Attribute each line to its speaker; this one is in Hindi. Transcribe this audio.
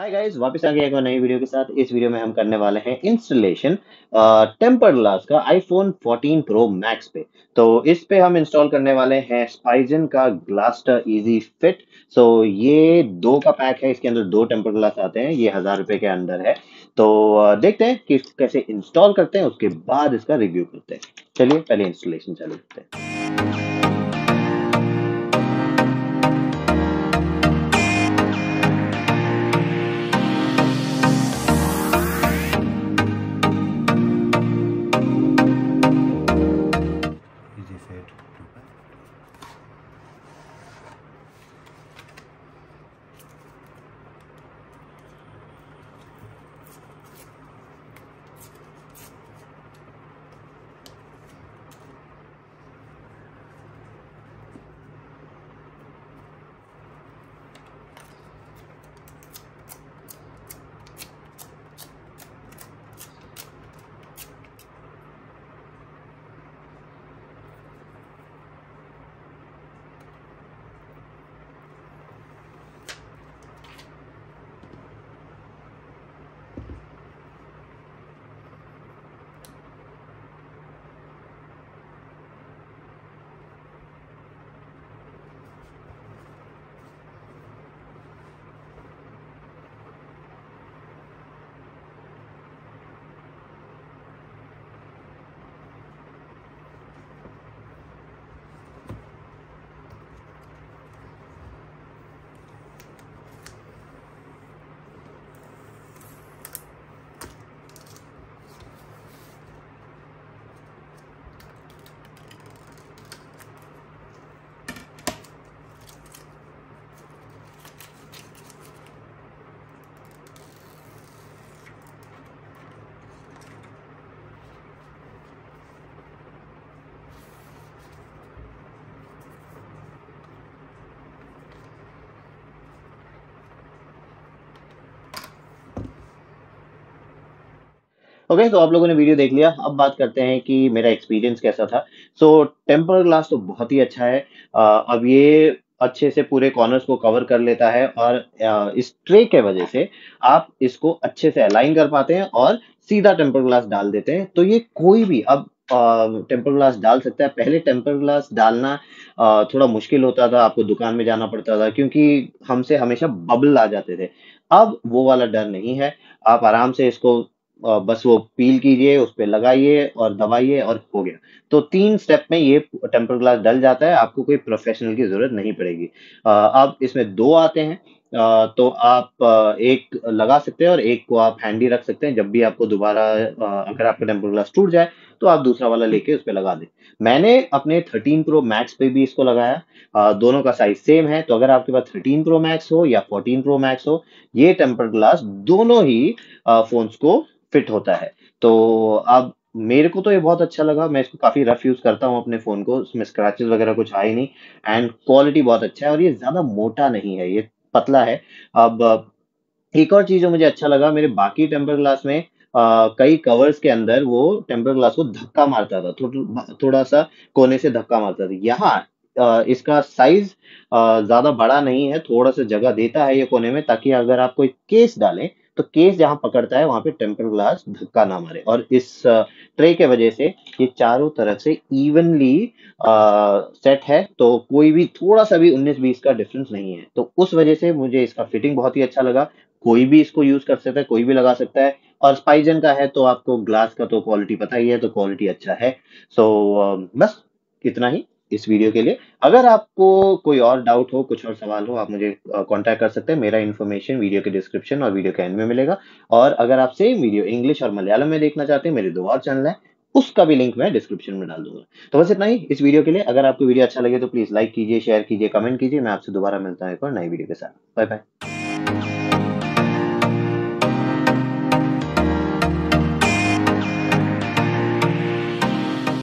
Speaker 1: हाय गाइस वापस आ गया एक नई वीडियो के साथ इस वीडियो में हम करने वाले हैं इंस्टॉलेशन टेम्पर ग्लास का आईफोन 14 प्रो मैक्स पे तो इस पे हम इंस्टॉल करने वाले हैं स्पाइजन का ग्लास्टर इजी फिट सो ये दो का पैक है इसके अंदर दो टेम्पर ग्लास आते हैं ये हजार रुपए के अंदर है तो देखते हैं कि कैसे इंस्टॉल करते हैं उसके बाद इसका रिव्यू करते हैं चलिए पहले इंस्टॉलेशन चालू करते हैं ओके तो आप लोगों ने वीडियो देख लिया अब बात करते हैं कि मेरा एक्सपीरियंस कैसा था सो टेम्पर ग्लास तो बहुत ही अच्छा है आ, अब ये अच्छे से पूरे कॉर्नर्स को कवर कर लेता है और इस ट्रे के वजह से आप इसको अच्छे से अलाइन कर पाते हैं और सीधा टेम्पर ग्लास डाल देते हैं तो ये कोई भी अब टेम्पर ग्लास डाल सकता है पहले टेम्पर ग्लास डालना आ, थोड़ा मुश्किल होता था आपको दुकान में जाना पड़ता था क्योंकि हमसे हमेशा बबल आ जाते थे अब वो वाला डर नहीं है आप आराम से इसको बस वो पील कीजिए उस पर लगाइए और दबाइए और हो गया तो तीन स्टेप में ये टेम्पर ग्लास डल जाता है आपको कोई प्रोफेशनल की जरूरत नहीं पड़ेगी अब इसमें दो आते हैं तो आप एक लगा सकते हैं और एक को आप हैंडी रख सकते हैं जब भी आपको दोबारा अगर आपका टेम्पर ग्लास टूट जाए तो आप दूसरा वाला लेके उस पर लगा दें मैंने अपने 13 प्रो मैक्स पे भी इसको लगाया दोनों का साइज सेम है तो अगर आपके पास 13 प्रो मैक्स हो या 14 प्रो मैक्स हो ये टेम्पर ग्लास दोनों ही फोन्स को फिट होता है तो अब मेरे को तो ये बहुत अच्छा लगा मैं इसको काफ़ी रफ यूज़ करता हूँ अपने फ़ोन को उसमें स्क्रैचेस वगैरह कुछ आए नहीं एंड क्वालिटी बहुत अच्छा है और ये ज़्यादा मोटा नहीं है ये पतला है अब एक और चीज जो मुझे अच्छा लगा मेरे बाकी टेम्पर ग्लास में Uh, कई कवर्स के अंदर वो टेम्पर ग्लास को धक्का मारता था थो, थोड़ा सा कोने से धक्का मारता था यहाँ इसका साइज ज़्यादा बड़ा नहीं है थोड़ा सा जगह देता है ये कोने में ताकि अगर आप कोई केस डालें तो केस जहां पकड़ता है वहां पे टेम्पर ग्लास धक्का ना मारे और इस ट्रे के वजह से ये चारों तरफ से इवनली सेट है तो कोई भी थोड़ा सा भी 19-20 का डिफरेंस नहीं है तो उस वजह से मुझे इसका फिटिंग बहुत ही अच्छा लगा कोई भी इसको यूज कर सकता है कोई भी लगा सकता है और स्पाइजन का है तो आपको ग्लास का तो क्वालिटी पता ही है तो क्वालिटी अच्छा है सो so, बस इतना ही इस वीडियो के लिए अगर आपको कोई और डाउट हो कुछ और सवाल हो आप मुझे कांटेक्ट कर सकते हैं मेरा इन्फॉर्मेशन वीडियो के डिस्क्रिप्शन और वीडियो के एंड में मिलेगा और अगर आप सेम वीडियो इंग्लिश और मलयालम में देखना चाहते हैं मेरे दो और चैनल है उसका भी लिंक मैं डिस्क्रिप्शन में डाल दूंगा तो बस इतना ही इस वीडियो के लिए अगर आपको वीडियो अच्छा लगे तो प्लीज लाइक कीजिए शेयर कीजिए कमेंट कीजिए मैं आपसे दोबारा मिलता हूँ एक और नई वीडियो के साथ बाय बाय